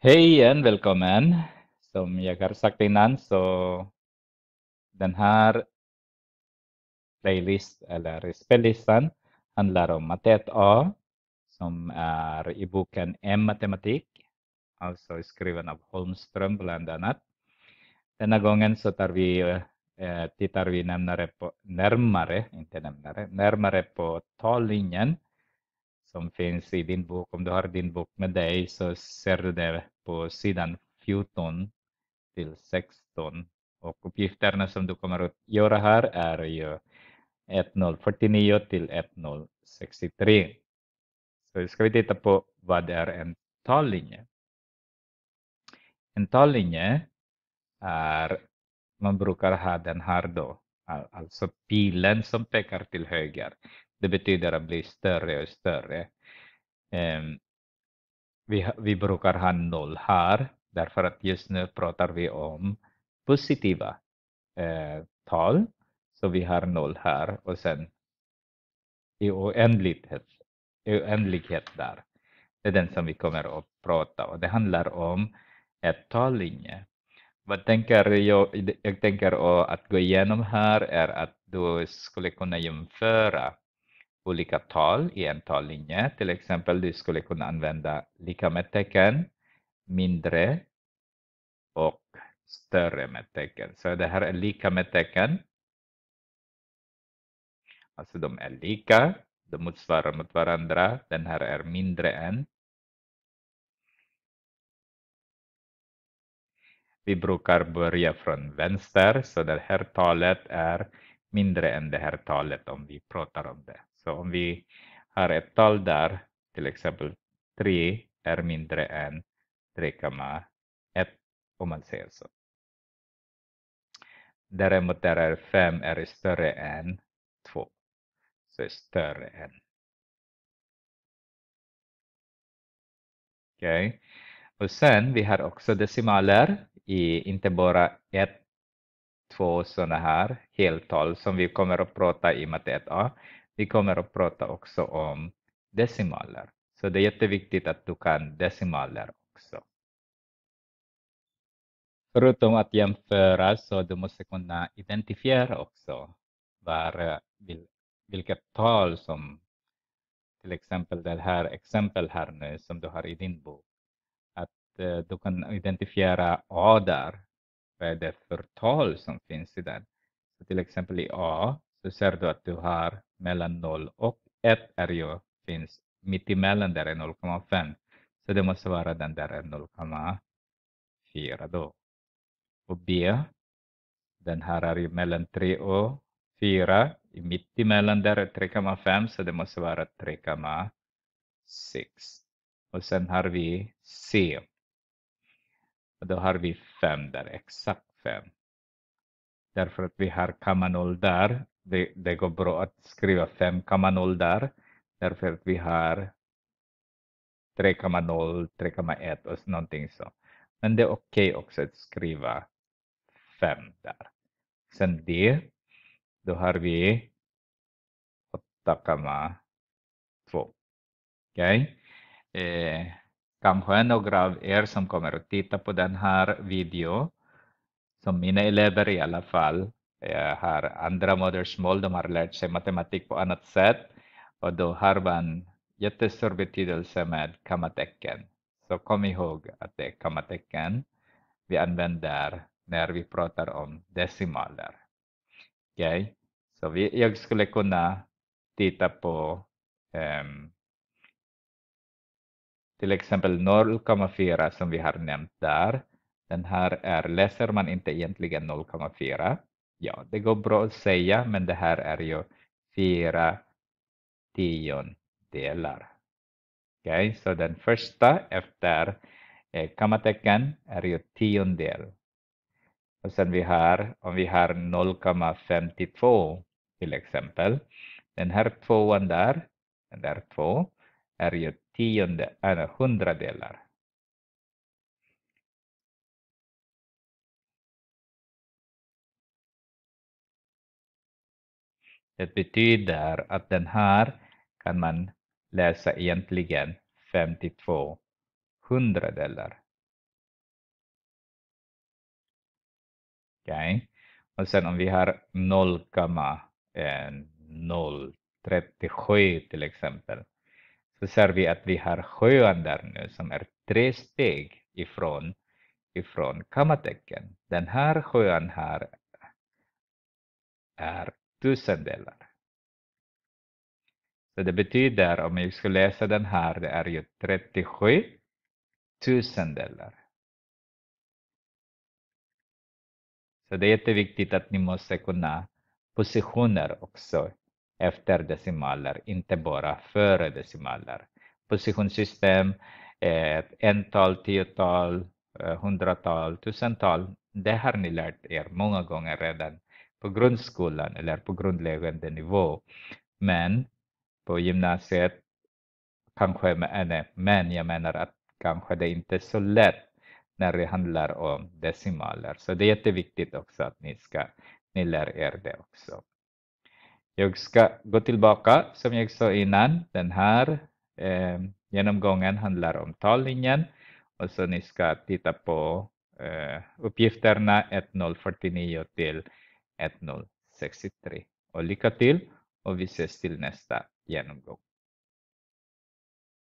Hej igen, välkommen! Som jag har sagt innan så den här playlist eller spellistan handlar om matet A som är i boken M matematik, alltså skriven av Holmström bland annat. Denna gången så tar vi, eh, tittar vi närmare på, närmare, inte närmare, närmare på tallinjen som finns i din bok. Om du har din bok med dig så ser du det på sidan 14 till 16. Och uppgifterna som du kommer att göra här är ju 1049 till 1063. Så ska vi titta på vad är en tallinje? En tallinje är, man brukar ha den här då, alltså pilen som pekar till höger. Det betyder att bli större och större. Ehm, vi, vi brukar ha noll här därför att just nu pratar vi om positiva eh, tal. Så vi har noll här och sen i oändlighet, i oändlighet där. Det är den som vi kommer att prata och det handlar om ett tallinje. Vad tänker jag, jag tänker att gå igenom här är att du skulle kunna jämföra olika tal i en tallinje. Till exempel, du skulle kunna använda lika med tecken, mindre och större med tecken. Så det här är lika med tecken. Alltså de är lika, de motsvarar mot varandra. Den här är mindre än. Vi brukar börja från vänster, så det här talet är mindre än det här talet om vi pratar om det om vi har ett tal där, till exempel 3 är mindre än 3,1 om man säger så. Däremot där är 5 är större än 2. Så större än. Okej. Okay. Och sen vi har också decimaler i inte bara ett, två sådana här heltal som vi kommer att prata i matte 1a, vi kommer att prata också om decimaler. Så det är jätteviktigt att du kan decimaler också. Förutom att jämföra så du måste kunna identifiera också var, eh, vil, vilket tal som till exempel det här exempel här nu som du har i din bok. Att eh, du kan identifiera A där. Vad är det för tal som finns i den? Så till exempel i A så ser du att du har mellan 0 och 1 är ju, finns mitt emellan där är 0,5. Så det måste vara den där är 0,4 då. Och B, den här är ju mellan 3 och 4. I mitt emellan där är 3,5 så det måste vara 3,6. Och sen har vi C. Och då har vi 5 där, exakt 5. Därför att vi har kamma 0 där det, det går bra att skriva 5,0 där. Därför att vi har 3,0, 3,1 och någonting så. Men det är okej okay också att skriva 5 där. Sen det, då har vi 8,2. Okay? Eh, kanske några av er som kommer att titta på den här videon, som mina elever i alla fall, Eh, har andra modersmål, de har lärt sig matematik på annat sätt och då har man jättestor betydelse med kammatecken. Så kom ihåg att det är kammatecken vi använder när vi pratar om decimaler. okay? så vi, jag skulle kunna titta på um, till exempel 0,4 som vi har nämnt där. Den här är, läser man inte egentligen 0,4 ja, det går bra att säga, men det här är ju fyra tiondelar. Okej, okay, så den första efter eh, kommatecken är ju tiondel. Och sen vi har, om vi har 0,52 till exempel, den här tvåan där, den där två, är ju tionde, äh, hundradelar. Det betyder att den här kan man läsa egentligen 52 hundradelar. Okej. Okay. Och sen om vi har 0,037 eh, till exempel så ser vi att vi har sjöan där nu som är tre steg ifrån, ifrån kammatecken. Den här sjöan här är tusendelar. Så det betyder, om jag ska läsa den här, det är ju 37 tusendelar. Så det är jätteviktigt att ni måste kunna positioner också efter decimaler, inte bara före decimaler. Positionssystem, eh, ental, tiotal, eh, hundratal, tusental. Det har ni lärt er många gånger redan på grundskolan eller på grundläggande nivå. Men på gymnasiet kanske, eh, nej, men jag menar att kanske det inte är så lätt när det handlar om decimaler. Så det är jätteviktigt också att ni, ska, ni lär er det också. Jag ska gå tillbaka, som jag sa innan, den här eh, genomgången handlar om tallinjen och så ni ska titta på eh, uppgifterna 1049 till 1063. Och lycka till och vi ses till nästa genomgång.